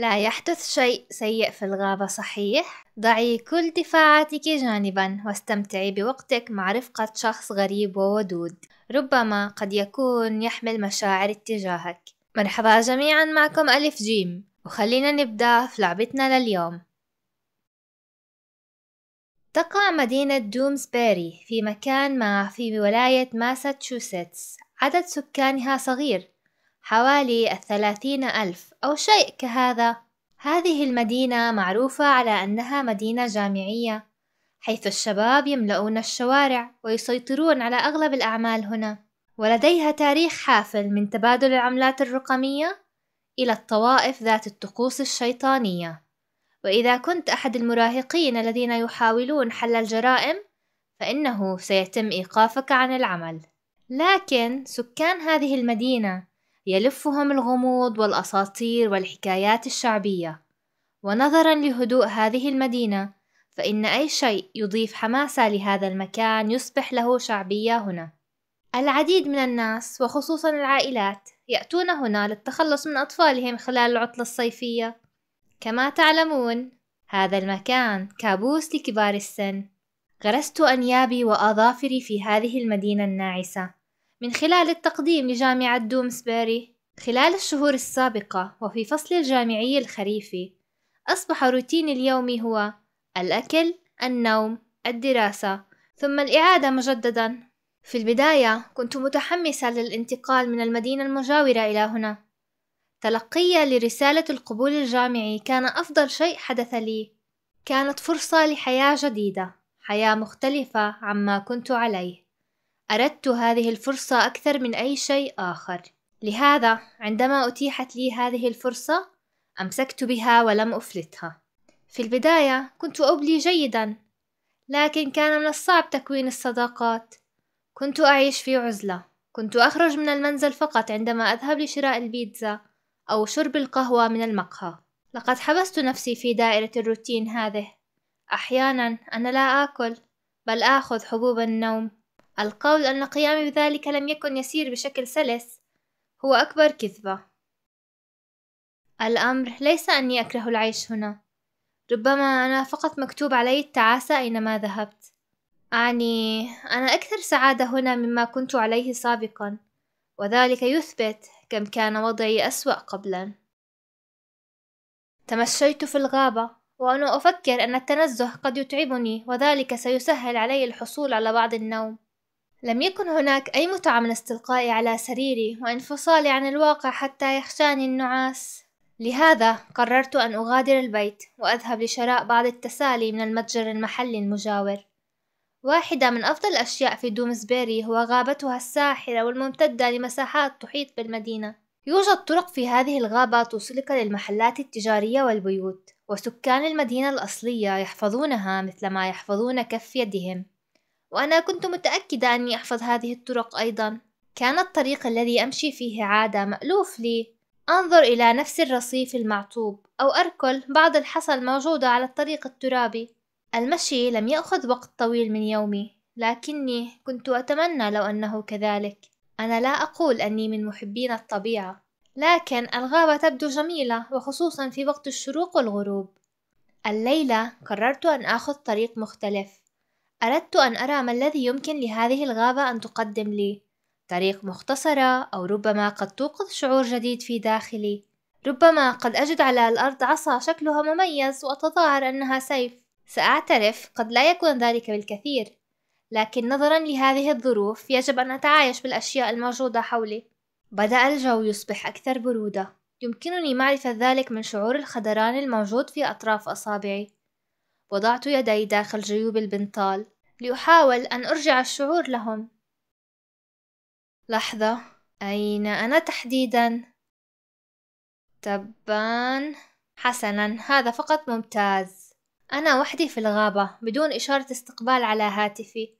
لا يحدث شيء سيء في الغابة صحيح؟ ضعي كل دفاعاتك جانبا واستمتعي بوقتك مع رفقة شخص غريب وودود ربما قد يكون يحمل مشاعر اتجاهك مرحبا جميعا معكم ألف جيم وخلينا نبدأ في لعبتنا لليوم تقع مدينة دومسبيري في مكان ما في ولاية ماساتشوستس عدد سكانها صغير حوالي الثلاثين ألف أو شيء كهذا هذه المدينة معروفة على أنها مدينة جامعية حيث الشباب يملؤون الشوارع ويسيطرون على أغلب الأعمال هنا ولديها تاريخ حافل من تبادل العملات الرقمية إلى الطوائف ذات الطقوس الشيطانية وإذا كنت أحد المراهقين الذين يحاولون حل الجرائم فإنه سيتم إيقافك عن العمل لكن سكان هذه المدينة يلفهم الغموض والأساطير والحكايات الشعبية ونظرا لهدوء هذه المدينة فإن أي شيء يضيف حماسة لهذا المكان يصبح له شعبية هنا العديد من الناس وخصوصا العائلات يأتون هنا للتخلص من أطفالهم خلال العطلة الصيفية كما تعلمون هذا المكان كابوس لكبار السن غرست أنيابي وأظافري في هذه المدينة الناعسة من خلال التقديم لجامعة دومسبيري خلال الشهور السابقة وفي فصل الجامعي الخريفي أصبح روتيني اليومي هو الأكل، النوم، الدراسة، ثم الإعادة مجددا في البداية كنت متحمسة للانتقال من المدينة المجاورة إلى هنا تلقي لرسالة القبول الجامعي كان أفضل شيء حدث لي كانت فرصة لحياة جديدة حياة مختلفة عما كنت عليه أردت هذه الفرصة أكثر من أي شيء آخر لهذا عندما أتيحت لي هذه الفرصة أمسكت بها ولم أفلتها في البداية كنت أبلي جيدا لكن كان من الصعب تكوين الصداقات كنت أعيش في عزلة كنت أخرج من المنزل فقط عندما أذهب لشراء البيتزا أو شرب القهوة من المقهى لقد حبست نفسي في دائرة الروتين هذه أحيانا أنا لا آكل بل آخذ حبوب النوم القول أن قيامي بذلك لم يكن يسير بشكل سلس هو أكبر كذبة الأمر ليس أني أكره العيش هنا ربما أنا فقط مكتوب علي التعاسة أينما ذهبت أعني أنا أكثر سعادة هنا مما كنت عليه سابقا وذلك يثبت كم كان وضعي أسوأ قبلا تمشيت في الغابة وأنا أفكر أن التنزه قد يتعبني وذلك سيسهل علي الحصول على بعض النوم لم يكن هناك أي متعة من استلقائي على سريري وانفصالي عن الواقع حتى يخشاني النعاس لهذا قررت أن أغادر البيت وأذهب لشراء بعض التسالي من المتجر المحلي المجاور واحدة من أفضل الأشياء في دومزبيري هو غابتها الساحرة والممتدة لمساحات تحيط بالمدينة يوجد طرق في هذه الغابة توصلك للمحلات التجارية والبيوت وسكان المدينة الأصلية يحفظونها مثلما يحفظون كف يدهم وأنا كنت متأكدة أني أحفظ هذه الطرق أيضا كان الطريق الذي أمشي فيه عادة مألوف لي أنظر إلى نفس الرصيف المعطوب أو أركل بعض الحصى الموجودة على الطريق الترابي المشي لم يأخذ وقت طويل من يومي لكني كنت أتمنى لو أنه كذلك أنا لا أقول أني من محبين الطبيعة لكن الغابة تبدو جميلة وخصوصا في وقت الشروق والغروب الليلة قررت أن آخذ طريق مختلف أردت أن أرى ما الذي يمكن لهذه الغابة أن تقدم لي طريق مختصرة أو ربما قد توقظ شعور جديد في داخلي ربما قد أجد على الأرض عصا شكلها مميز وأتظاهر أنها سيف سأعترف قد لا يكون ذلك بالكثير لكن نظرا لهذه الظروف يجب أن أتعايش بالأشياء الموجودة حولي بدأ الجو يصبح أكثر برودة يمكنني معرفة ذلك من شعور الخدران الموجود في أطراف أصابعي وضعت يدي داخل جيوب البنطال لأحاول أن أرجع الشعور لهم لحظة أين أنا تحديدا؟ تبا حسنا هذا فقط ممتاز أنا وحدي في الغابة بدون إشارة استقبال على هاتفي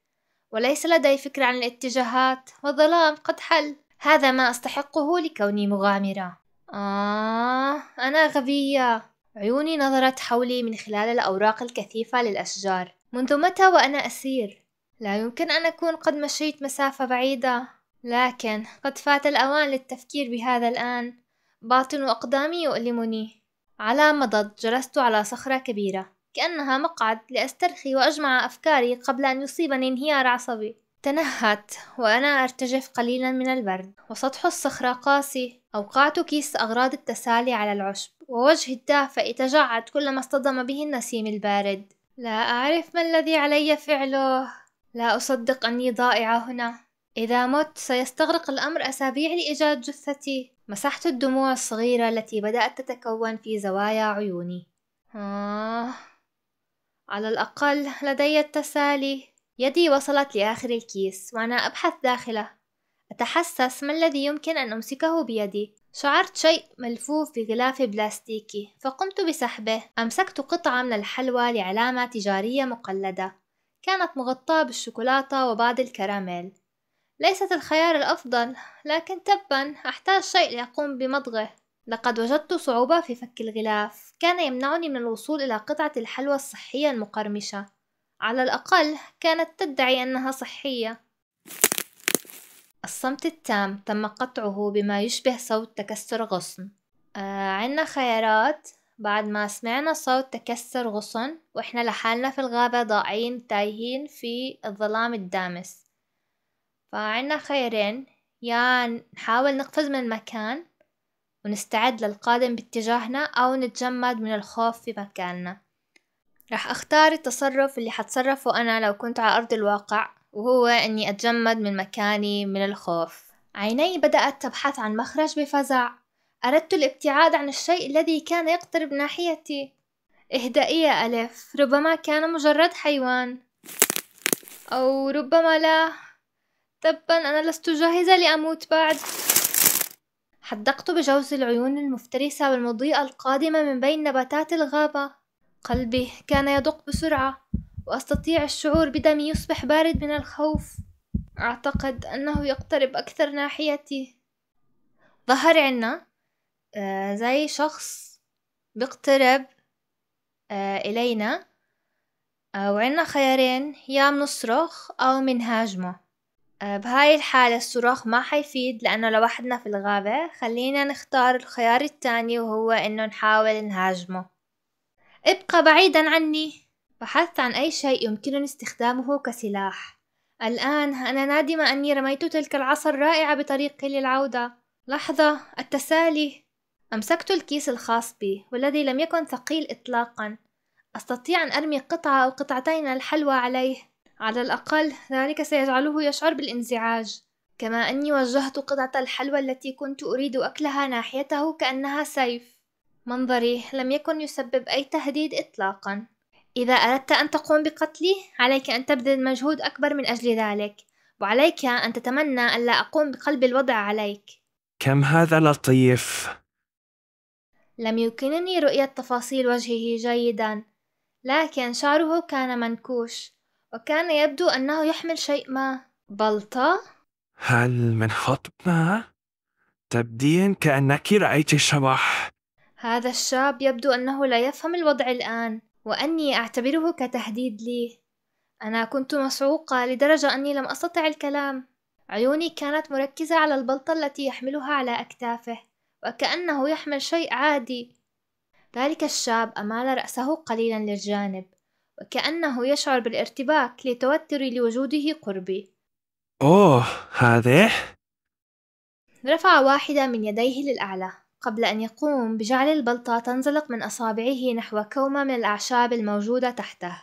وليس لدي فكرة عن الاتجاهات والظلام قد حل هذا ما أستحقه لكوني مغامرة آه أنا غبية عيوني نظرت حولي من خلال الأوراق الكثيفة للأشجار منذ متى وأنا أسير؟ لا يمكن أن أكون قد مشيت مسافة بعيدة لكن قد فات الأوان للتفكير بهذا الآن باطن أقدامي يؤلمني على مضض جلست على صخرة كبيرة كأنها مقعد لأسترخي وأجمع أفكاري قبل أن يصيبني انهيار عصبي تنهت وأنا أرتجف قليلا من البرد وسطح الصخرة قاسي أوقعت كيس أغراض التسالي على العشب ووجهي الدافئ يتجعد كلما اصطدم به النسيم البارد لا أعرف ما الذي علي فعله لا أصدق أني ضائعة هنا إذا مت سيستغرق الأمر أسابيع لإيجاد جثتي مسحت الدموع الصغيرة التي بدأت تتكون في زوايا عيوني آه على الأقل لدي التسالي يدي وصلت لآخر الكيس وأنا أبحث داخله أتحسس ما الذي يمكن أن أمسكه بيدي شعرت شيء ملفوف في غلاف بلاستيكي فقمت بسحبه أمسكت قطعة من الحلوى لعلامة تجارية مقلدة كانت مغطاة بالشوكولاتة وبعض الكراميل ليست الخيار الأفضل لكن تبا أحتاج شيء لأقوم بمضغه لقد وجدت صعوبة في فك الغلاف كان يمنعني من الوصول إلى قطعة الحلوى الصحية المقرمشة على الأقل كانت تدعي أنها صحية الصمت التام تم قطعه بما يشبه صوت تكسر غصن آه عنا خيارات بعد ما سمعنا صوت تكسر غصن وإحنا لحالنا في الغابة ضائعين تايهين في الظلام الدامس فعنا خيارين يا يعني نحاول نقفز من المكان ونستعد للقادم باتجاهنا أو نتجمد من الخوف في مكاننا رح أختار التصرف اللي حتصرفه أنا لو كنت على أرض الواقع وهو أني أتجمد من مكاني من الخوف عيني بدأت تبحث عن مخرج بفزع أردت الابتعاد عن الشيء الذي كان يقترب ناحيتي اهدئي يا ألف ربما كان مجرد حيوان أو ربما لا تبا أنا لست جاهزة لأموت بعد حدقت بجوز العيون المفترسة والمضيئة القادمة من بين نباتات الغابة قلبي كان يدق بسرعة وأستطيع الشعور بدمي يصبح بارد من الخوف أعتقد أنه يقترب أكثر ناحيتي ظهر عنا آه، زي شخص بيقترب آه، إلينا آه، وعنا خيارين يا منصرخ أو منهاجمه بهاي الحالة الصراخ ما حيفيد لأنه لوحدنا في الغابة خلينا نختار الخيار التاني وهو إنه نحاول نهاجمه ابقى بعيدا عني بحثت عن أي شيء يمكنني استخدامه كسلاح الآن أنا نادمة أني رميت تلك العصا الرائعة بطريقي للعودة لحظة التسالي أمسكت الكيس الخاص بي والذي لم يكن ثقيل إطلاقا أستطيع أن أرمي قطعة أو قطعتين الحلوى عليه على الأقل ذلك سيجعله يشعر بالانزعاج كما أني وجهت قطعة الحلوى التي كنت أريد أكلها ناحيته كأنها سيف منظري لم يكن يسبب أي تهديد إطلاقا إذا أردت أن تقوم بقتلي عليك أن تبذل مجهود أكبر من أجل ذلك وعليك أن تتمنى ألا أقوم بقلب الوضع عليك كم هذا لطيف لم يمكنني رؤية تفاصيل وجهه جيدا لكن شعره كان منكوش وكان يبدو أنه يحمل شيء ما بلطة؟ هل من ما؟ تبدين كأنك رأيت الشبح هذا الشاب يبدو أنه لا يفهم الوضع الآن وأني أعتبره كتهديد لي أنا كنت مصعوقة لدرجة أني لم أستطع الكلام عيوني كانت مركزة على البلطة التي يحملها على أكتافه وكأنه يحمل شيء عادي ذلك الشاب أمال رأسه قليلا للجانب وكأنه يشعر بالارتباك لتوتري لوجوده قربي أوه هذه؟ رفع واحدة من يديه للأعلى قبل أن يقوم بجعل البلطة تنزلق من أصابعه نحو كومة من الأعشاب الموجودة تحته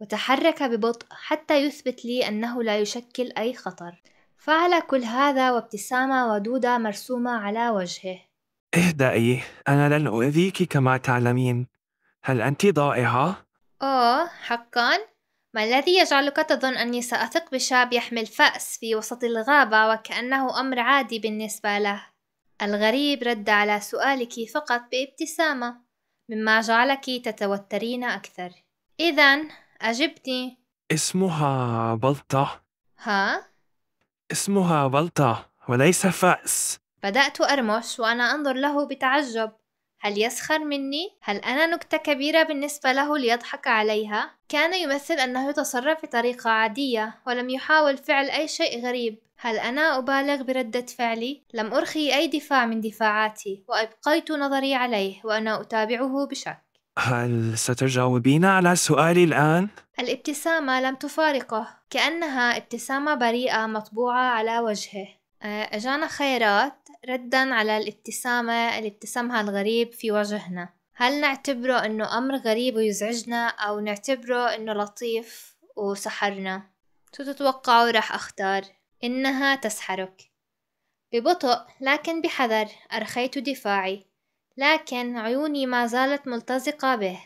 وتحرك ببطء حتى يثبت لي أنه لا يشكل أي خطر فعل كل هذا وابتسامة ودودة مرسومة على وجهه اهدئي أنا لن أؤذيك كما تعلمين هل أنت ضائعة؟ آه حقا؟ ما الذي يجعلك تظن أني سأثق بشاب يحمل فأس في وسط الغابة وكأنه أمر عادي بالنسبة له؟ الغريب رد على سؤالك فقط بابتسامة مما جعلك تتوترين أكثر إذا أجبتي اسمها بلطة ها؟ اسمها بلطة وليس فأس بدأت أرمش وأنا أنظر له بتعجب هل يسخر مني؟ هل أنا نكتة كبيرة بالنسبة له ليضحك عليها؟ كان يمثل أنه يتصرف بطريقة عادية ولم يحاول فعل أي شيء غريب هل أنا أبالغ بردة فعلي؟ لم أرخي أي دفاع من دفاعاتي وأبقيت نظري عليه وأنا أتابعه بشك هل ستجاوبين على سؤالي الآن؟ الابتسامة لم تفارقه كأنها ابتسامة بريئة مطبوعة على وجهه أجانا خيرات ردا على الابتسامة اللي ابتسمها الغريب في وجهنا هل نعتبره أنه أمر غريب ويزعجنا أو نعتبره أنه لطيف وسحرنا؟ شو تتوقعوا راح أختار؟ إنها تسحرك ببطء لكن بحذر أرخيت دفاعي لكن عيوني ما زالت ملتزقة به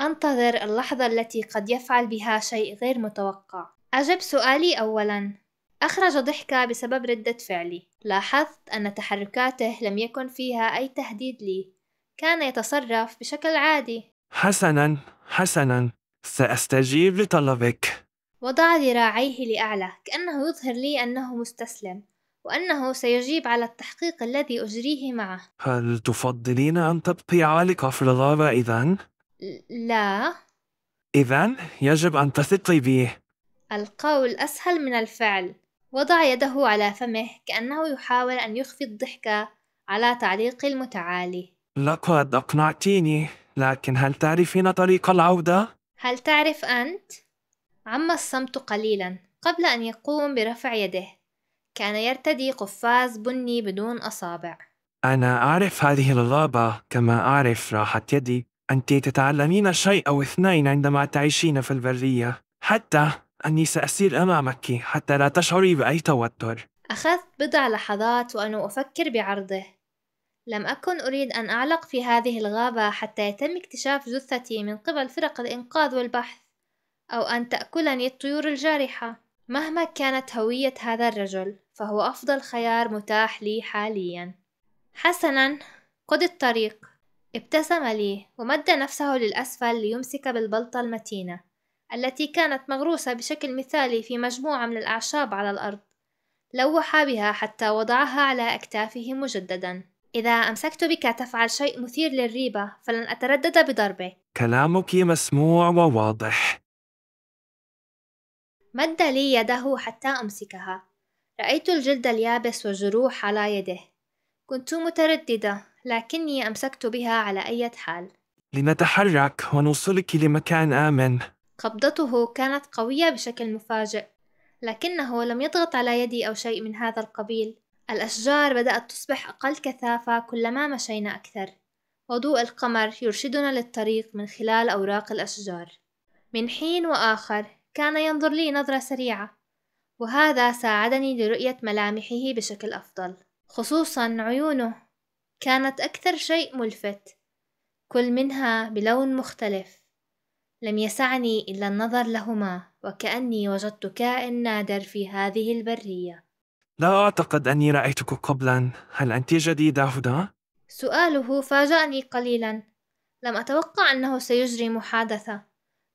أنتظر اللحظة التي قد يفعل بها شيء غير متوقع أجب سؤالي أولا أخرج ضحكة بسبب ردة فعلي لاحظت أن تحركاته لم يكن فيها أي تهديد لي كان يتصرف بشكل عادي حسنا حسنا سأستجيب لطلبك وضع ذراعيه لأعلى كأنه يظهر لي أنه مستسلم وأنه سيجيب على التحقيق الذي أجريه معه هل تفضلين أن تبقي عالقة في الغابة إذا؟ لا إذا يجب أن تثقي بي القول أسهل من الفعل وضع يده على فمه كأنه يحاول أن يخفي الضحكة على تعليقي المتعالي لقد أقنعتيني لكن هل تعرفين طريق العودة؟ هل تعرف أنت؟ عم الصمت قليلا قبل أن يقوم برفع يده كان يرتدي قفاز بني بدون أصابع أنا أعرف هذه الغابة كما أعرف راحة يدي أنت تتعلمين شيء أو اثنين عندما تعيشين في البرية حتى أني سأسير أمامك حتى لا تشعري بأي توتر أخذت بضع لحظات وأنا أفكر بعرضه لم أكن أريد أن أعلق في هذه الغابة حتى يتم اكتشاف جثتي من قبل فرق الإنقاذ والبحث أو أن تأكلني الطيور الجارحة مهما كانت هوية هذا الرجل فهو أفضل خيار متاح لي حاليا حسنا قد الطريق ابتسم لي ومد نفسه للأسفل ليمسك بالبلطة المتينة التي كانت مغروسة بشكل مثالي في مجموعة من الأعشاب على الأرض لوح بها حتى وضعها على أكتافه مجددا إذا أمسكت بك تفعل شيء مثير للريبة فلن أتردد بضربك كلامك مسموع وواضح مد لي يده حتى أمسكها رأيت الجلد اليابس والجروح على يده كنت مترددة لكني أمسكت بها على أي حال لنتحرك ونوصلك لمكان آمن قبضته كانت قوية بشكل مفاجئ لكنه لم يضغط على يدي أو شيء من هذا القبيل الأشجار بدأت تصبح أقل كثافة كلما مشينا أكثر وضوء القمر يرشدنا للطريق من خلال أوراق الأشجار من حين وآخر كان ينظر لي نظرة سريعة وهذا ساعدني لرؤية ملامحه بشكل أفضل خصوصا عيونه كانت أكثر شيء ملفت كل منها بلون مختلف لم يسعني إلا النظر لهما وكأني وجدت كائن نادر في هذه البرية لا أعتقد أني رأيتك قبلا هل أنت جديدة هدى؟ سؤاله فاجأني قليلا لم أتوقع أنه سيجري محادثة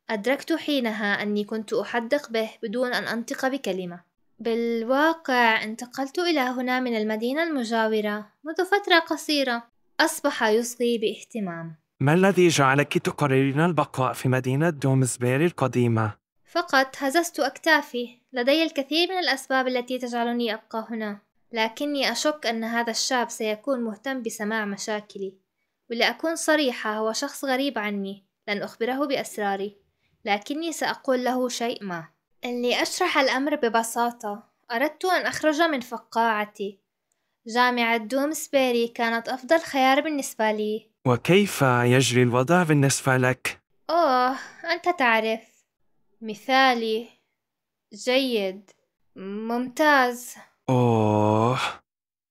أدركت حينها أني كنت أحدق به بدون أن أنطق بكلمة بالواقع انتقلت إلى هنا من المدينة المجاورة منذ فترة قصيرة أصبح يصغي باهتمام ما الذي جعلك تقررين البقاء في مدينة دومزبيري القديمة؟ فقط هززت أكتافي لدي الكثير من الأسباب التي تجعلني أبقى هنا لكني أشك أن هذا الشاب سيكون مهتم بسماع مشاكلي ولأكون صريحة هو شخص غريب عني لن أخبره بأسراري لكني سأقول له شيء ما أني أشرح الأمر ببساطة أردت أن أخرج من فقاعتي جامعة دومسبيري كانت أفضل خيار بالنسبة لي وكيف يجري الوضع بالنسبة لك؟ أوه أنت تعرف مثالي جيد ممتاز أوه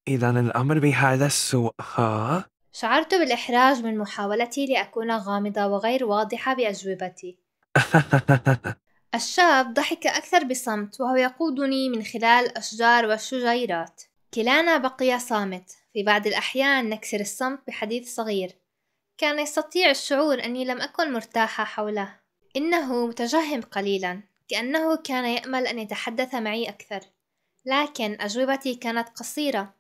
إذا الأمر بهذا السوء ها؟ شعرت بالإحراج من محاولتي لأكون غامضة وغير واضحة بأجوبتي الشاب ضحك أكثر بصمت وهو يقودني من خلال الأشجار والشجيرات كلانا بقي صامت في بعض الأحيان نكسر الصمت بحديث صغير كان يستطيع الشعور أني لم أكن مرتاحة حوله إنه متجهم قليلا كأنه كان يأمل أن يتحدث معي أكثر لكن أجوبتي كانت قصيرة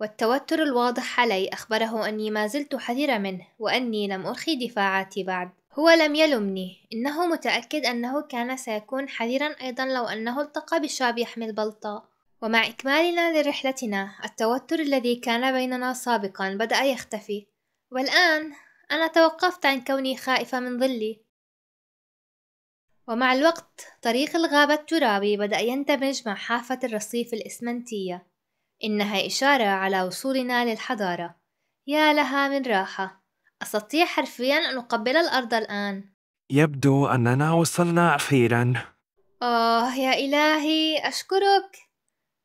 والتوتر الواضح علي أخبره أني ما زلت حذرة منه وأني لم أرخي دفاعاتي بعد هو لم يلمني إنه متأكد أنه كان سيكون حذرا أيضا لو أنه التقى بشاب يحمل بلطة ومع إكمالنا لرحلتنا التوتر الذي كان بيننا سابقا بدأ يختفي والآن أنا توقفت عن كوني خائفة من ظلي ومع الوقت طريق الغابة الترابي بدأ يندمج مع حافة الرصيف الإسمنتية إنها إشارة على وصولنا للحضارة يا لها من راحة أستطيع حرفيا أن أقبل الأرض الآن يبدو أننا وصلنا أخيرا آه يا إلهي أشكرك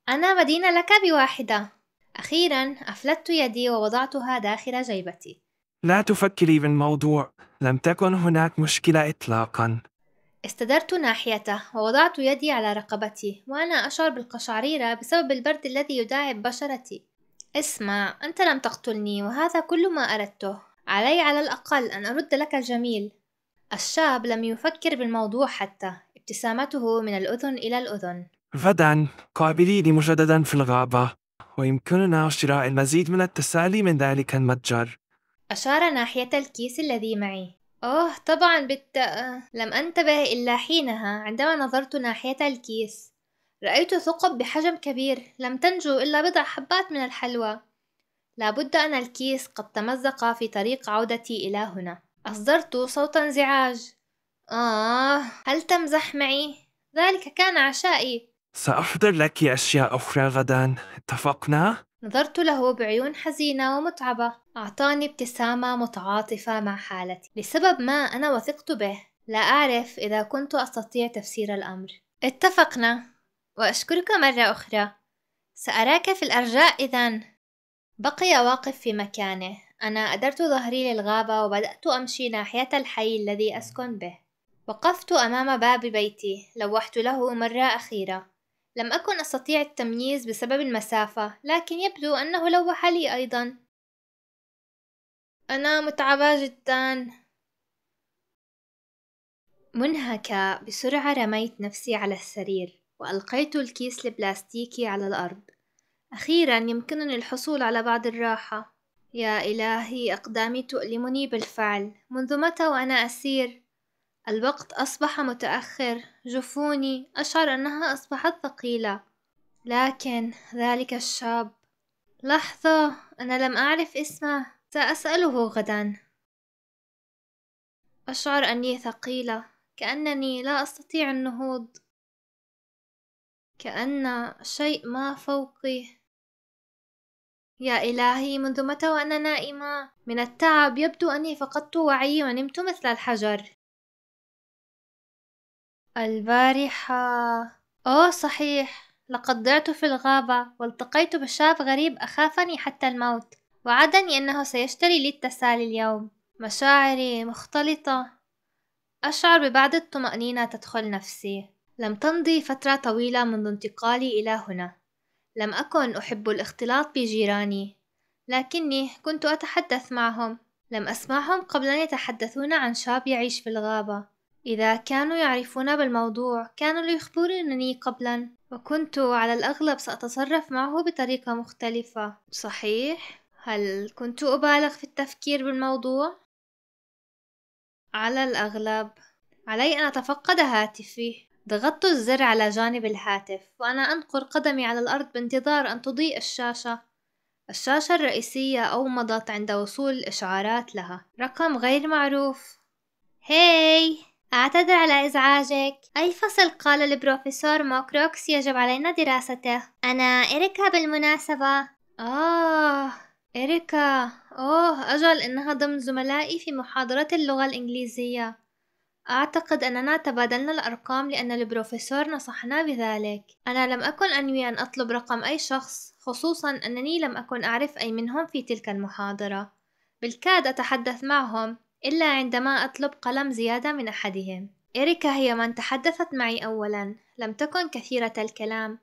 أنا مدينة لك بواحدة أخيرا أفلتت يدي ووضعتها داخل جيبتي لا تفكري بالموضوع لم تكن هناك مشكلة إطلاقا استدرت ناحيته ووضعت يدي على رقبتي وأنا أشعر بالقشعريرة بسبب البرد الذي يداعب بشرتي اسمع أنت لم تقتلني وهذا كل ما أردته علي على الأقل أن أرد لك الجميل الشاب لم يفكر بالموضوع حتى ابتسامته من الأذن إلى الأذن غدا قابليني مجددا في الغابة ويمكننا شراء المزيد من التسالي من ذلك المتجر أشار ناحية الكيس الذي معي أوه طبعا بالت... لم أنتبه إلا حينها عندما نظرت ناحية الكيس رأيت ثقب بحجم كبير لم تنجو إلا بضع حبات من الحلوى لابد أن الكيس قد تمزق في طريق عودتي إلى هنا أصدرت صوت انزعاج آه هل تمزح معي؟ ذلك كان عشائي سأحضر لك أشياء أخرى غدا اتفقنا؟ نظرت له بعيون حزينة ومتعبة أعطاني ابتسامة متعاطفة مع حالتي لسبب ما أنا وثقت به لا أعرف إذا كنت أستطيع تفسير الأمر اتفقنا وأشكرك مرة أخرى سأراك في الأرجاء إذن بقي واقف في مكانه أنا أدرت ظهري للغابة وبدأت أمشي ناحية الحي الذي أسكن به وقفت أمام باب بيتي لوحت له مرة أخيرة لم أكن أستطيع التمييز بسبب المسافة لكن يبدو أنه لوح لي أيضا أنا متعبة جدا منهكة بسرعة رميت نفسي على السرير وألقيت الكيس البلاستيكي على الأرض أخيرا يمكنني الحصول على بعض الراحة يا إلهي أقدامي تؤلمني بالفعل منذ متى وأنا أسير الوقت أصبح متأخر جفوني أشعر أنها أصبحت ثقيلة لكن ذلك الشاب لحظة أنا لم أعرف اسمه سأسأله غدا أشعر أني ثقيلة كأنني لا أستطيع النهوض كأن شيء ما فوقي يا إلهي منذ متى وأنا نائمة؟ من التعب يبدو أني فقدت وعيي ونمت مثل الحجر البارحة أوه صحيح لقد ضعت في الغابة والتقيت بشاب غريب أخافني حتى الموت وعدني أنه سيشتري لي التسالي اليوم مشاعري مختلطة أشعر ببعض الطمأنينة تدخل نفسي لم تمضي فترة طويلة منذ انتقالي إلى هنا لم أكن أحب الاختلاط بجيراني لكني كنت أتحدث معهم لم أسمعهم قبل أن يتحدثون عن شاب يعيش في الغابة إذا كانوا يعرفون بالموضوع كانوا ليخبرونني قبلا وكنت على الأغلب سأتصرف معه بطريقة مختلفة صحيح؟ هل كنت أبالغ في التفكير بالموضوع؟ على الأغلب علي أن أتفقد هاتفي ضغطت الزر على جانب الهاتف وأنا أنقر قدمي على الأرض بانتظار أن تضيء الشاشة الشاشة الرئيسية أومضت عند وصول الإشعارات لها رقم غير معروف هاي أعتذر على إزعاجك أي فصل قال البروفيسور موكروكس يجب علينا دراسته أنا إريكا بالمناسبة آه إريكا أوه أجل إنها ضمن زملائي في محاضرة اللغة الإنجليزية أعتقد أننا تبادلنا الأرقام لأن البروفيسور نصحنا بذلك أنا لم أكن أنوي أن أطلب رقم أي شخص خصوصا أنني لم أكن أعرف أي منهم في تلك المحاضرة بالكاد أتحدث معهم إلا عندما أطلب قلم زيادة من أحدهم إريكا هي من تحدثت معي أولا لم تكن كثيرة الكلام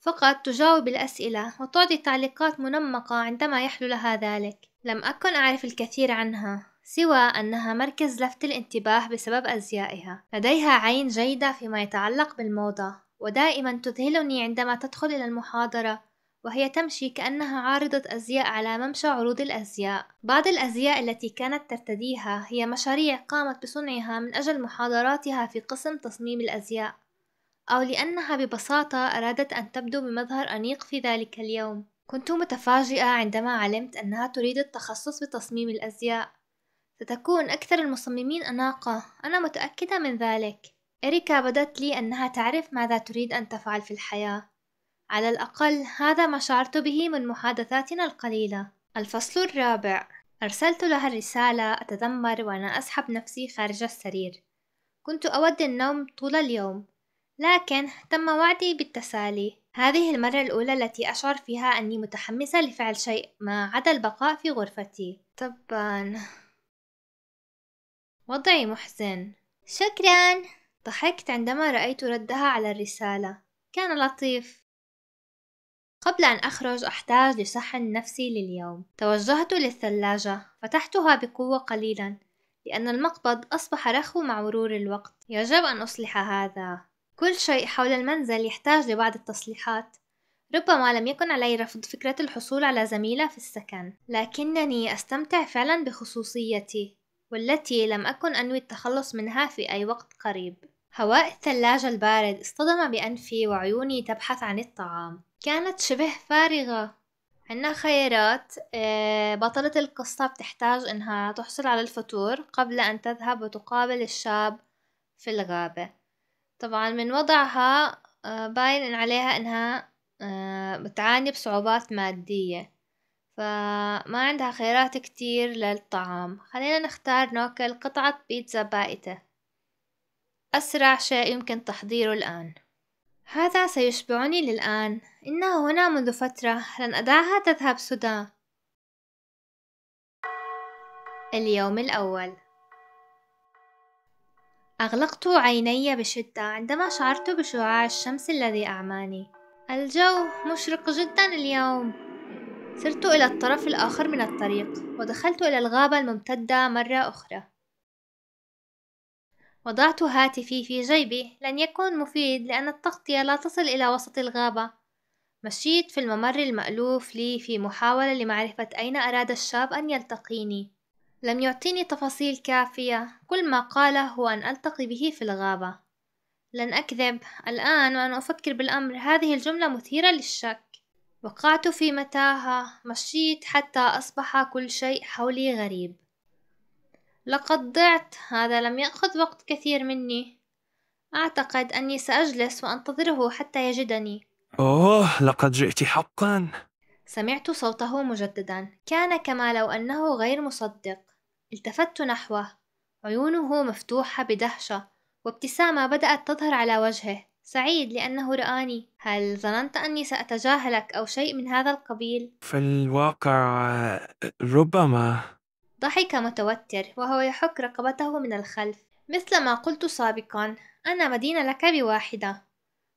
فقط تجاوب الأسئلة وتعطي تعليقات منمقة عندما يحلو لها ذلك لم أكن أعرف الكثير عنها سوى أنها مركز لفت الانتباه بسبب أزيائها لديها عين جيدة فيما يتعلق بالموضة ودائما تذهلني عندما تدخل إلى المحاضرة وهي تمشي كأنها عارضة أزياء على ممشى عروض الأزياء بعض الأزياء التي كانت ترتديها هي مشاريع قامت بصنعها من أجل محاضراتها في قسم تصميم الأزياء أو لأنها ببساطة أرادت أن تبدو بمظهر أنيق في ذلك اليوم كنت متفاجئة عندما علمت أنها تريد التخصص بتصميم الأزياء ستكون أكثر المصممين أناقة أنا متأكدة من ذلك إريكا بدت لي أنها تعرف ماذا تريد أن تفعل في الحياة على الأقل هذا ما شعرت به من محادثاتنا القليلة الفصل الرابع أرسلت لها الرسالة أتذمر وأنا أسحب نفسي خارج السرير كنت أود النوم طول اليوم لكن تم وعدي بالتسالي هذه المرة الأولى التي أشعر فيها أني متحمسة لفعل شيء ما عدا البقاء في غرفتي تبان وضعي محزن شكرا ضحكت عندما رأيت ردها على الرسالة كان لطيف قبل أن أخرج أحتاج لشحن نفسي لليوم توجهت للثلاجة فتحتها بقوة قليلا لأن المقبض أصبح رخو مع مرور الوقت يجب أن أصلح هذا كل شيء حول المنزل يحتاج لبعض التصليحات ربما لم يكن علي رفض فكرة الحصول على زميلة في السكن لكنني أستمتع فعلا بخصوصيتي والتي لم أكن أنوي التخلص منها في أي وقت قريب هواء الثلاجة البارد اصطدم بأنفي وعيوني تبحث عن الطعام كانت شبه فارغة عنا خيارات آه، بطلة القصة بتحتاج إنها تحصل على الفطور قبل أن تذهب وتقابل الشاب في الغابة طبعا من وضعها آه، باين عليها إنها آه، بتعاني بصعوبات مادية فما عندها خيارات كتير للطعام خلينا نختار ناكل قطعة بيتزا بائتة أسرع شيء يمكن تحضيره الآن هذا سيشبعني للآن إنه هنا منذ فترة لن أدعها تذهب سدى اليوم الأول أغلقت عيني بشدة عندما شعرت بشعاع الشمس الذي أعماني الجو مشرق جدا اليوم سرت إلى الطرف الآخر من الطريق ودخلت إلى الغابة الممتدة مرة أخرى وضعت هاتفي في جيبي لن يكون مفيد لأن التغطية لا تصل إلى وسط الغابة مشيت في الممر المألوف لي في محاولة لمعرفة أين أراد الشاب أن يلتقيني لم يعطيني تفاصيل كافية كل ما قاله هو أن ألتقي به في الغابة لن أكذب الآن وأنا أفكر بالأمر هذه الجملة مثيرة للشك وقعت في متاهة مشيت حتى أصبح كل شيء حولي غريب لقد ضعت هذا لم يأخذ وقت كثير مني أعتقد أني سأجلس وأنتظره حتى يجدني أوه لقد جئت حقا سمعت صوته مجددا كان كما لو أنه غير مصدق التفت نحوه عيونه مفتوحة بدهشة وابتسامة بدأت تظهر على وجهه سعيد لأنه رآني هل ظننت أني سأتجاهلك أو شيء من هذا القبيل؟ في الواقع ربما ضحك متوتر وهو يحك رقبته من الخلف مثل ما قلت سابقا أنا مدينة لك بواحدة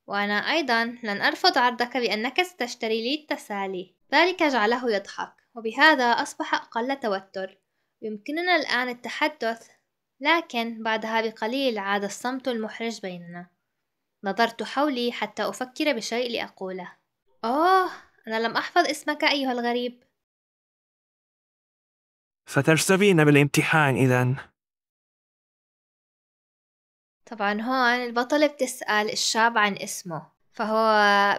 وأنا أيضا لن أرفض عرضك بأنك ستشتري لي التسالي ذلك جعله يضحك وبهذا أصبح أقل توتر يمكننا الآن التحدث لكن بعدها بقليل عاد الصمت المحرج بيننا نظرت حولي حتى أفكر بشيء لأقوله آه أنا لم أحفظ اسمك أيها الغريب فترسبين بالامتحان إذا طبعا هون البطلة بتسأل الشاب عن اسمه فهو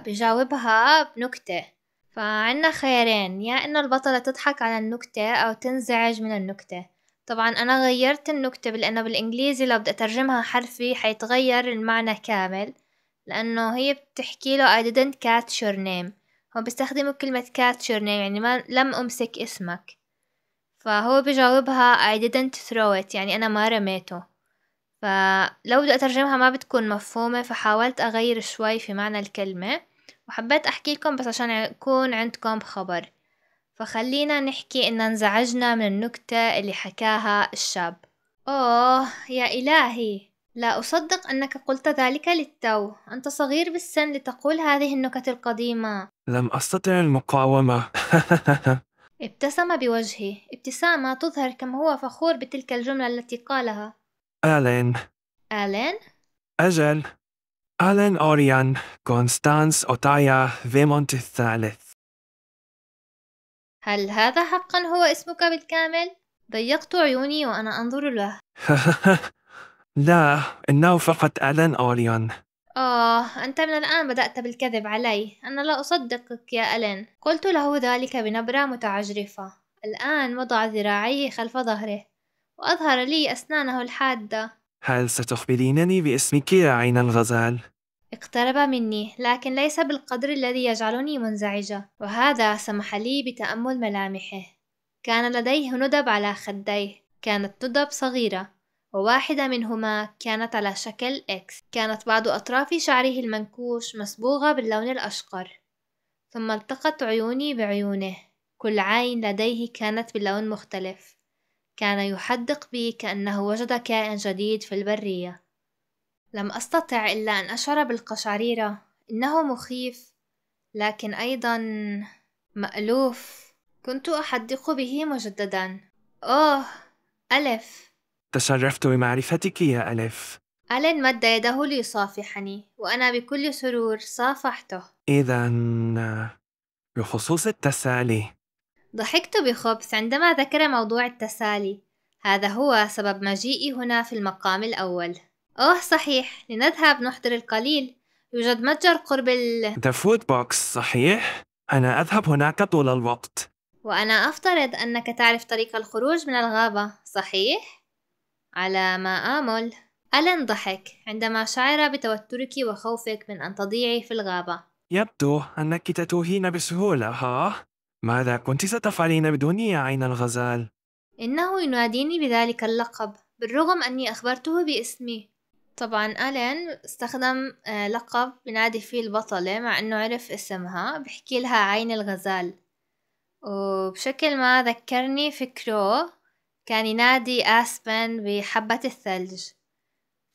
بجاوبها بنكتة فعنا خيارين يا إنه البطلة تضحك على النكتة أو تنزعج من النكتة طبعا أنا غيرت النكتة لأنه بالإنجليزي لو بدي أترجمها حرفي حيتغير المعنى كامل لأنه هي بتحكي له I didn't catch your name هو بيستخدموا كلمة catch your name يعني ما لم أمسك اسمك فهو بجاوبها I didn't throw it يعني أنا ما رميته فلو بدي أترجمها ما بتكون مفهومة فحاولت أغير شوي في معنى الكلمة وحبيت أحكي لكم بس عشان يكون عندكم خبر فخلينا نحكي إن انزعجنا من النكتة اللي حكاها الشاب أوه يا إلهي لا أصدق أنك قلت ذلك للتو أنت صغير بالسن لتقول هذه النكت القديمة لم أستطع المقاومة ابتسم بوجهي ابتسامة تظهر كم هو فخور بتلك الجملة التي قالها ألين ألين؟ أجل ألين أوريان كونستانس أوتايا فيمونت الثالث هل هذا حقا هو اسمك بالكامل؟ ضيقت عيوني وأنا أنظر له لا إنه فقط ألان أوريون آه أنت من الآن بدأت بالكذب علي أنا لا أصدقك يا ألين قلت له ذلك بنبرة متعجرفة الآن وضع ذراعيه خلف ظهره وأظهر لي أسنانه الحادة هل ستخبرينني باسمك يا عين الغزال؟ اقترب مني لكن ليس بالقدر الذي يجعلني منزعجة وهذا سمح لي بتأمل ملامحه كان لديه ندب على خديه كانت ندب صغيرة وواحدة منهما كانت على شكل إكس كانت بعض أطراف شعره المنكوش مصبوغة باللون الأشقر ثم التقت عيوني بعيونه كل عين لديه كانت بلون مختلف كان يحدق بي كأنه وجد كائن جديد في البرية لم أستطع إلا أن أشعر بالقشعريرة إنه مخيف لكن أيضا مألوف كنت أحدق به مجددا أوه ألف تشرفت بمعرفتك يا ألف ألين مد يده ليصافحني وأنا بكل سرور صافحته إذا بخصوص التسالي ضحكت بخبث عندما ذكر موضوع التسالي هذا هو سبب مجيئي هنا في المقام الأول أوه صحيح لنذهب نحضر القليل يوجد متجر قرب ال The food box صحيح؟ أنا أذهب هناك طول الوقت وأنا أفترض أنك تعرف طريق الخروج من الغابة صحيح؟ على ما آمل ألن ضحك عندما شعر بتوترك وخوفك من أن تضيعي في الغابة يبدو أنك تتوهين بسهولة ها؟ ماذا كنت ستفعلين بدوني يا عين الغزال؟ إنه يناديني بذلك اللقب بالرغم أني أخبرته باسمي طبعا ألين استخدم آه، لقب بنادي فيه البطلة مع أنه عرف اسمها بحكي لها عين الغزال وبشكل ما ذكرني فكرو كان ينادي آسبن بحبة الثلج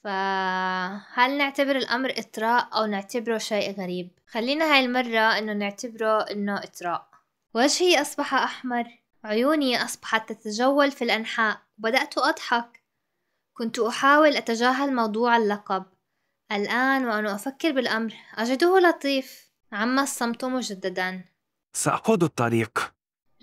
فهل نعتبر الأمر إطراء أو نعتبره شيء غريب؟ خلينا هاي المرة إنه نعتبره إنه إطراء وجهي أصبح أحمر عيوني أصبحت تتجول في الأنحاء وبدأت أضحك كنت أحاول أتجاهل موضوع اللقب الآن وأنا أفكر بالأمر أجده لطيف عم الصمت مجددا سأقود الطريق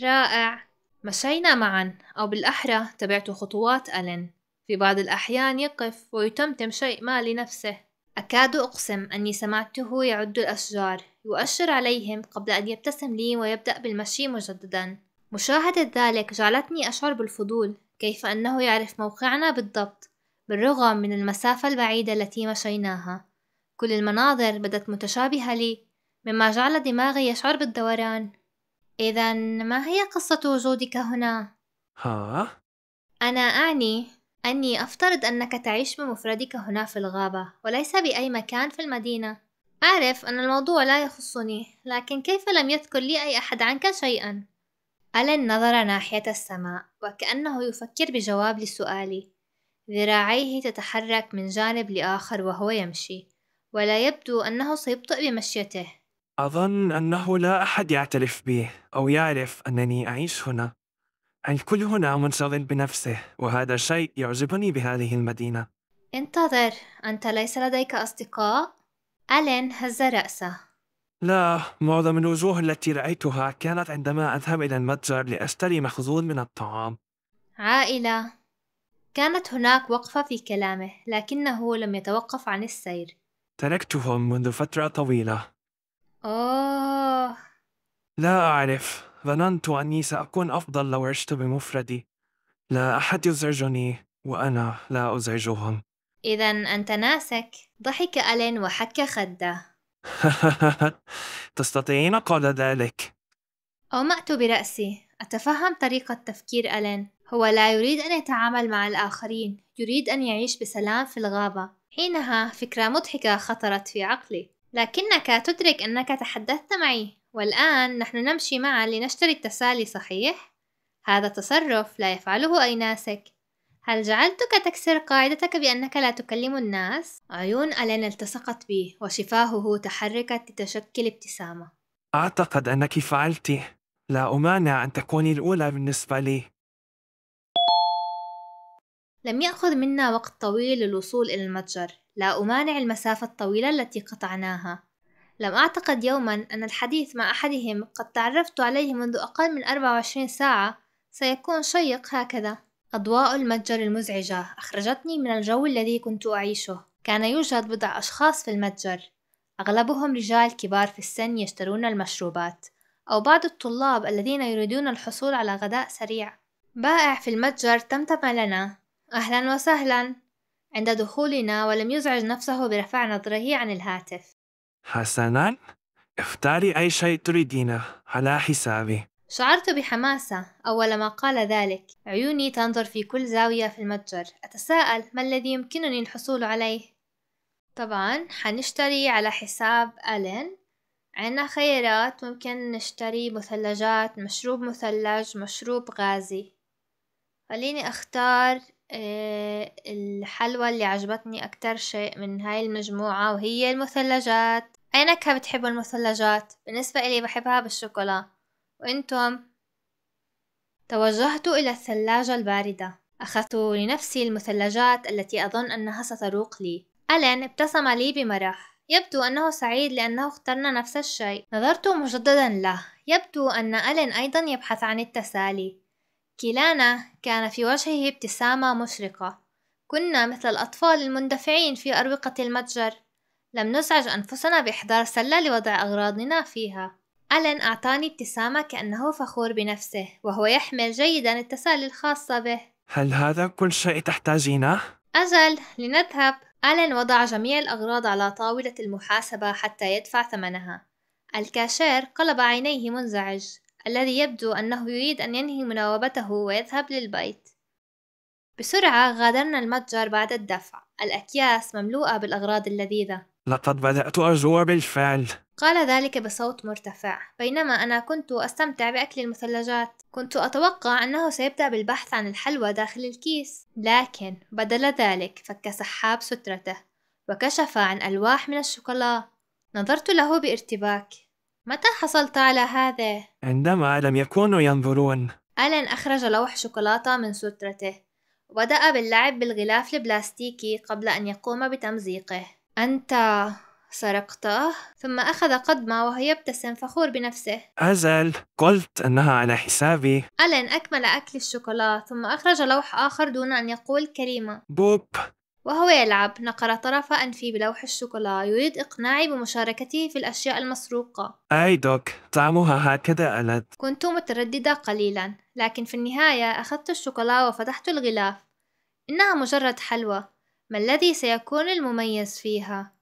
رائع مشينا معا أو بالأحرى تبعت خطوات ألين في بعض الأحيان يقف ويتمتم شيء ما لنفسه أكاد أقسم أني سمعته يعد الأشجار يؤشر عليهم قبل أن يبتسم لي ويبدأ بالمشي مجددا مشاهدة ذلك جعلتني أشعر بالفضول كيف أنه يعرف موقعنا بالضبط بالرغم من المسافة البعيدة التي مشيناها كل المناظر بدت متشابهة لي مما جعل دماغي يشعر بالدوران إذا ما هي قصة وجودك هنا؟ ها؟ أنا أعني أني أفترض أنك تعيش بمفردك هنا في الغابة وليس بأي مكان في المدينة أعرف أن الموضوع لا يخصني لكن كيف لم يذكر لي أي أحد عنك شيئا؟ ألن نظر ناحية السماء وكأنه يفكر بجواب لسؤالي ذراعيه تتحرك من جانب لآخر وهو يمشي ولا يبدو أنه سيبطئ بمشيته أظن أنه لا أحد يعترف بي أو يعرف أنني أعيش هنا الكل هنا منشغل بنفسه وهذا شيء يعجبني بهذه المدينة انتظر أنت ليس لديك أصدقاء؟ ألين هز رأسه لا معظم الوجوه التي رأيتها كانت عندما أذهب إلى المتجر لأشتري مخزون من الطعام عائلة كانت هناك وقفة في كلامه لكنه لم يتوقف عن السير تركتهم منذ فترة طويلة أوه لا أعرف ظننت أني سأكون أفضل لو عشت بمفردي لا أحد يزعجني وأنا لا أزعجهم إذا أنت ناسك ضحك ألين وحك خده تستطيعين قول ذلك أومأت برأسي أتفهم طريقة تفكير ألين هو لا يريد أن يتعامل مع الآخرين يريد أن يعيش بسلام في الغابة حينها فكرة مضحكة خطرت في عقلي لكنك تدرك أنك تحدثت معي والآن نحن نمشي معا لنشتري التسالي صحيح؟ هذا تصرف لا يفعله أي ناسك هل جعلتك تكسر قاعدتك بأنك لا تكلم الناس؟ عيون ألين التصقت بي وشفاهه تحركت لتشكل ابتسامة أعتقد أنك فعلت لا أمانع أن تكوني الأولى بالنسبة لي لم يأخذ منا وقت طويل للوصول إلى المتجر لا أمانع المسافة الطويلة التي قطعناها لم أعتقد يوما أن الحديث مع أحدهم قد تعرفت عليه منذ أقل من 24 ساعة سيكون شيق هكذا أضواء المتجر المزعجة أخرجتني من الجو الذي كنت أعيشه كان يوجد بضع أشخاص في المتجر أغلبهم رجال كبار في السن يشترون المشروبات أو بعض الطلاب الذين يريدون الحصول على غداء سريع بائع في المتجر تمتم لنا أهلا وسهلا عند دخولنا ولم يزعج نفسه برفع نظره عن الهاتف حسنا اختاري أي شيء تريدينه على حسابي شعرت بحماسة أول ما قال ذلك عيوني تنظر في كل زاوية في المتجر أتساءل ما الذي يمكنني الحصول عليه طبعا حنشتري على حساب ألين عنا خيارات ممكن نشتري مثلجات مشروب مثلج مشروب غازي خليني أختار آه، الحلوى اللي عجبتني أكتر شيء من هاي المجموعة وهي المثلجات أينك بتحبوا المثلجات بالنسبة إلي بحبها بالشوكولا وأنتم توجهت إلى الثلاجة الباردة أخذت لنفسي المثلجات التي أظن أنها ستروق لي ألين ابتسم لي بمرح يبدو أنه سعيد لأنه اخترنا نفس الشيء نظرت مجددا له يبدو أن ألين أيضا يبحث عن التسالي كلانا كان في وجهه ابتسامة مشرقة كنا مثل الأطفال المندفعين في أروقة المتجر لم نزعج أنفسنا بإحضار سلة لوضع أغراضنا فيها ألن أعطاني ابتسامة كأنه فخور بنفسه وهو يحمل جيدا التسالي الخاصة به هل هذا كل شيء تحتاجينه؟ أجل لنذهب ألن وضع جميع الأغراض على طاولة المحاسبة حتى يدفع ثمنها الكاشير قلب عينيه منزعج الذي يبدو أنه يريد أن ينهي مناوبته ويذهب للبيت بسرعة غادرنا المتجر بعد الدفع الأكياس مملوءة بالأغراض اللذيذة لقد بدأت أجوع بالفعل قال ذلك بصوت مرتفع بينما أنا كنت أستمتع بأكل المثلجات كنت أتوقع أنه سيبدأ بالبحث عن الحلوى داخل الكيس لكن بدل ذلك فك سحاب سترته وكشف عن ألواح من الشوكولا نظرت له بارتباك متى حصلت على هذا؟ عندما لم يكونوا ينظرون ألين أخرج لوح شوكولاتة من سترته وبدأ باللعب بالغلاف البلاستيكي قبل أن يقوم بتمزيقه أنت سرقته ثم أخذ قدمة وهو يبتسم فخور بنفسه أزل قلت أنها على حسابي ألين أكمل أكل الشوكولا ثم أخرج لوح آخر دون أن يقول كلمة بوب وهو يلعب نقر طرف أنفي بلوح الشوكولا يريد إقناعي بمشاركته في الأشياء المسروقة أي دوك طعمها هكذا ألد كنت مترددة قليلا لكن في النهاية أخذت الشوكولا وفتحت الغلاف إنها مجرد حلوى ما الذي سيكون المميز فيها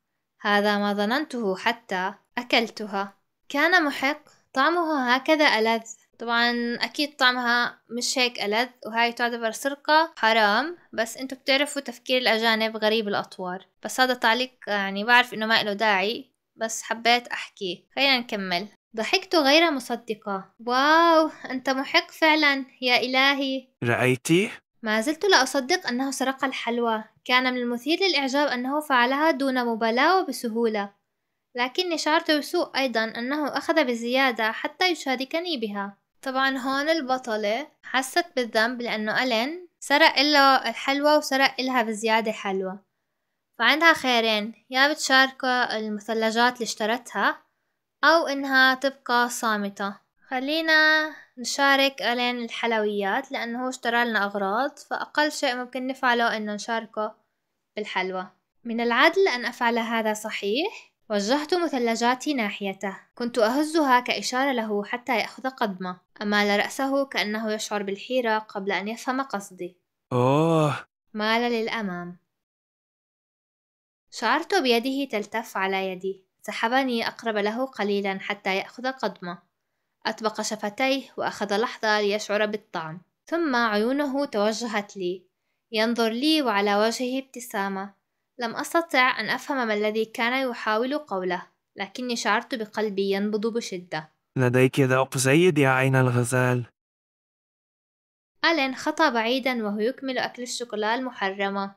هذا ما ظننته حتى أكلتها كان محق طعمه هكذا ألذ طبعا أكيد طعمها مش هيك ألذ وهاي تعتبر سرقة حرام بس انتو بتعرفوا تفكير الأجانب غريب الأطوار بس هذا تعليق يعني بعرف إنه ما إله داعي بس حبيت أحكيه خلينا نكمل ضحكت غير مصدقة واو أنت محق فعلا يا إلهي رأيتي؟ ما زلت لا أصدق أنه سرق الحلوى كان من المثير للإعجاب أنه فعلها دون مبالاة وبسهولة لكني شعرت بسوء أيضا أنه أخذ بزيادة حتى يشاركني بها طبعا هون البطلة حست بالذنب لأنه ألين سرق إلا الحلوى وسرق إلها بزيادة حلوى فعندها خيارين يا بتشاركه المثلجات اللي اشترتها أو إنها تبقى صامتة خلينا نشارك ألين الحلويات لأنه هو اشترى لنا أغراض فأقل شيء ممكن نفعله إنه نشاركه بالحلوى من العدل أن أفعل هذا صحيح وجهت مثلجاتي ناحيته كنت أهزها كإشارة له حتى يأخذ قدمه أمال رأسه كأنه يشعر بالحيرة قبل أن يفهم قصدي أوه مال للأمام شعرت بيده تلتف على يدي سحبني أقرب له قليلا حتى يأخذ قدمه أطبق شفتيه وأخذ لحظة ليشعر بالطعم ثم عيونه توجهت لي ينظر لي وعلى وجهه ابتسامة لم أستطع أن أفهم ما الذي كان يحاول قوله لكني شعرت بقلبي ينبض بشدة لديك ذوق جيد يا عين الغزال ألين خطى بعيدا وهو يكمل أكل الشوكولا المحرمة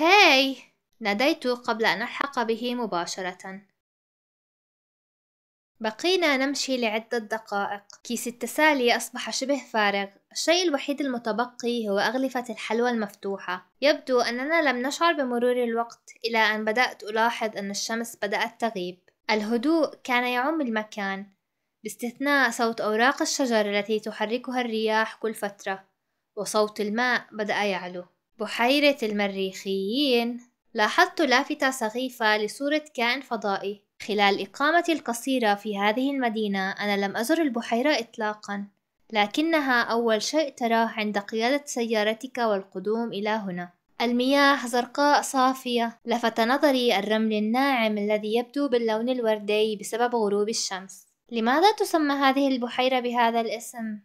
هاي ناديت قبل أن ألحق به مباشرة بقينا نمشي لعدة دقائق كيس التسالي أصبح شبه فارغ الشيء الوحيد المتبقي هو أغلفة الحلوى المفتوحة يبدو أننا لم نشعر بمرور الوقت إلى أن بدأت ألاحظ أن الشمس بدأت تغيب الهدوء كان يعم المكان باستثناء صوت أوراق الشجر التي تحركها الرياح كل فترة وصوت الماء بدأ يعلو بحيرة المريخيين لاحظت لافتة صغيفة لصورة كائن فضائي خلال إقامتي القصيرة في هذه المدينة أنا لم أزر البحيرة إطلاقا لكنها أول شيء تراه عند قيادة سيارتك والقدوم إلى هنا المياه زرقاء صافية لفت نظري الرمل الناعم الذي يبدو باللون الوردي بسبب غروب الشمس لماذا تسمى هذه البحيرة بهذا الاسم؟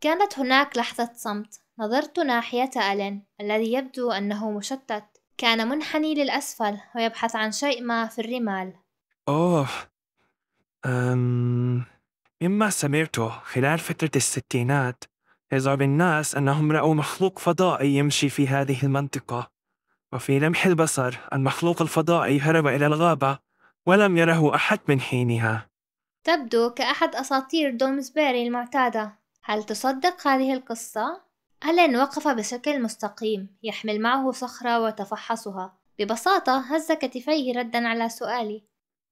كانت هناك لحظة صمت نظرت ناحية ألين الذي يبدو أنه مشتت كان منحني للأسفل ويبحث عن شيء ما في الرمال أوه، أم مما سمعته خلال فترة الستينات، يزعم الناس أنهم رأوا مخلوق فضائي يمشي في هذه المنطقة، وفي لمح البصر المخلوق الفضائي هرب إلى الغابة ولم يره أحد من حينها. تبدو كأحد أساطير دومزبيري المعتادة، هل تصدق هذه القصة؟ ألين وقف بشكل مستقيم يحمل معه صخرة وتفحصها ببساطة هز كتفيه ردا على سؤالي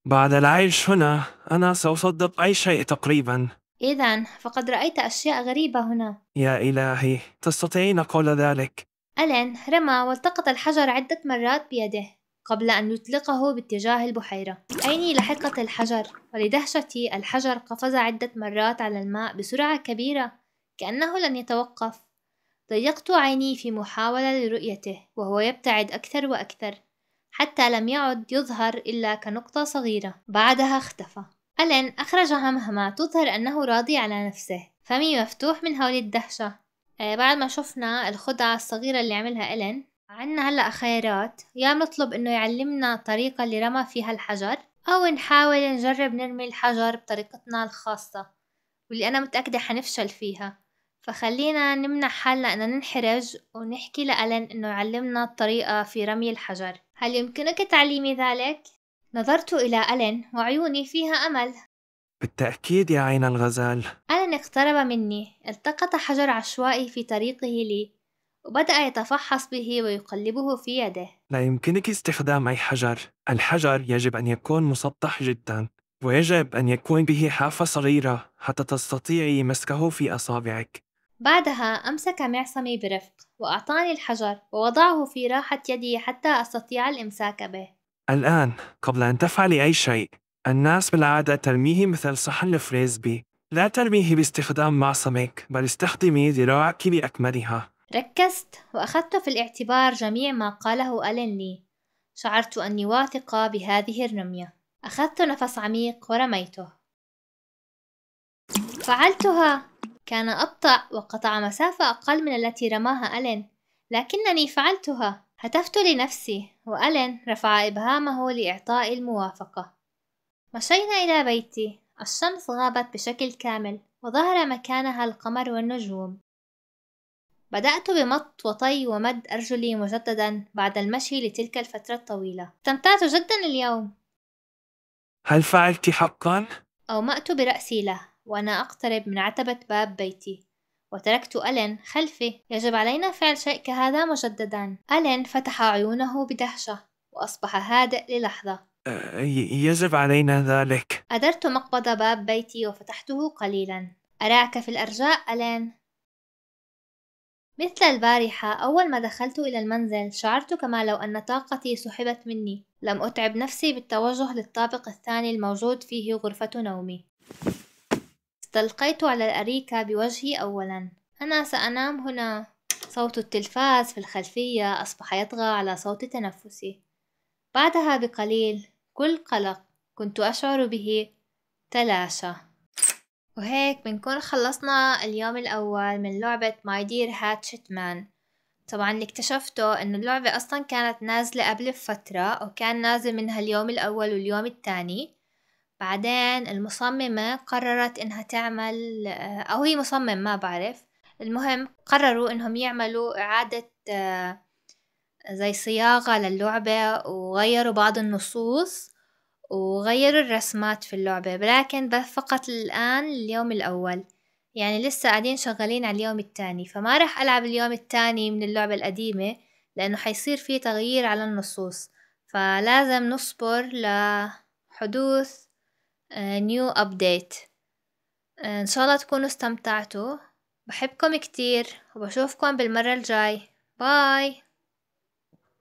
بعد العيش هنا أنا سأصدق أي شيء تقريبا إذا فقد رأيت أشياء غريبة هنا يا إلهي تستطيعين قول ذلك ألين رمى والتقط الحجر عدة مرات بيده قبل أن يطلقه باتجاه البحيرة عيني لحقت الحجر ولدهشتي الحجر قفز عدة مرات على الماء بسرعة كبيرة كأنه لن يتوقف ضيقت عيني في محاولة لرؤيته وهو يبتعد أكثر وأكثر حتى لم يعد يظهر إلا كنقطة صغيرة بعدها اختفى ألين أخرج همهمة تظهر أنه راضي على نفسه فمي مفتوح من هول الدهشة آه بعد ما شفنا الخدعة الصغيرة اللي عملها ألين عنا هلأ خيارات يا نطلب إنه يعلمنا الطريقة اللي رمى فيها الحجر أو نحاول نجرب نرمي الحجر بطريقتنا الخاصة واللي أنا متأكدة حنفشل فيها فخلينا نمنع حالنا أن ننحرج ونحكي لألين إنه يعلمنا الطريقة في رمي الحجر هل يمكنك تعليمي ذلك؟ نظرت إلى ألين وعيوني فيها أمل بالتأكيد يا عين الغزال ألين اقترب مني التقط حجر عشوائي في طريقه لي وبدأ يتفحص به ويقلبه في يده لا يمكنك استخدام أي حجر الحجر يجب أن يكون مسطح جدا ويجب أن يكون به حافة صغيرة حتى تستطيعي مسكه في أصابعك بعدها أمسك معصمي برفق وأعطاني الحجر ووضعه في راحة يدي حتى أستطيع الإمساك به الآن قبل أن تفعلي أي شيء الناس بالعادة ترميه مثل صحن الفريزبي لا ترميه باستخدام معصمك بل استخدمي ذراعك بأكملها ركزت وأخذت في الاعتبار جميع ما قاله ألين لي شعرت أني واثقة بهذه الرمية أخذت نفس عميق ورميته فعلتها كان أبطأ وقطع مسافة أقل من التي رماها ألين لكنني فعلتها هتفت لنفسي وألين رفع إبهامه لإعطاء الموافقة مشينا إلى بيتي الشمس غابت بشكل كامل وظهر مكانها القمر والنجوم بدأت بمط وطي ومد أرجلي مجددا بعد المشي لتلك الفترة الطويلة استمتعت جدا اليوم هل فعلت حقا؟ أومأت برأسي له وأنا أقترب من عتبة باب بيتي وتركت ألين خلفي يجب علينا فعل شيء كهذا مجددا ألين فتح عيونه بدهشة وأصبح هادئ للحظة يجب علينا ذلك أدرت مقبض باب بيتي وفتحته قليلا أراك في الأرجاء ألين مثل البارحة أول ما دخلت إلى المنزل شعرت كما لو أن طاقتي سحبت مني لم أتعب نفسي بالتوجه للطابق الثاني الموجود فيه غرفة نومي استلقيت على الأريكة بوجهي أولا أنا سأنام هنا صوت التلفاز في الخلفية أصبح يطغى على صوت تنفسي بعدها بقليل كل قلق كنت أشعر به تلاشى وهيك بنكون خلصنا اليوم الأول من لعبة ماي دير هاتشت مان طبعا اللي اكتشفته انه اللعبة اصلا كانت نازلة قبل بفترة وكان نازل منها اليوم الاول واليوم التاني بعدين المصممة قررت إنها تعمل آه، أو هي مصمم ما بعرف المهم قرروا إنهم يعملوا إعادة آه، زي صياغة للعبة وغيروا بعض النصوص وغيروا الرسمات في اللعبة لكن بس فقط الآن اليوم الأول يعني لسه قاعدين شغالين على اليوم التاني فما رح ألعب اليوم التاني من اللعبة القديمة لأنه حيصير في تغيير على النصوص فلازم نصبر لحدوث نيو آه، أبديت آه، إن شاء الله تكونوا استمتعتوا بحبكم كتير وبشوفكم بالمرة الجاي باي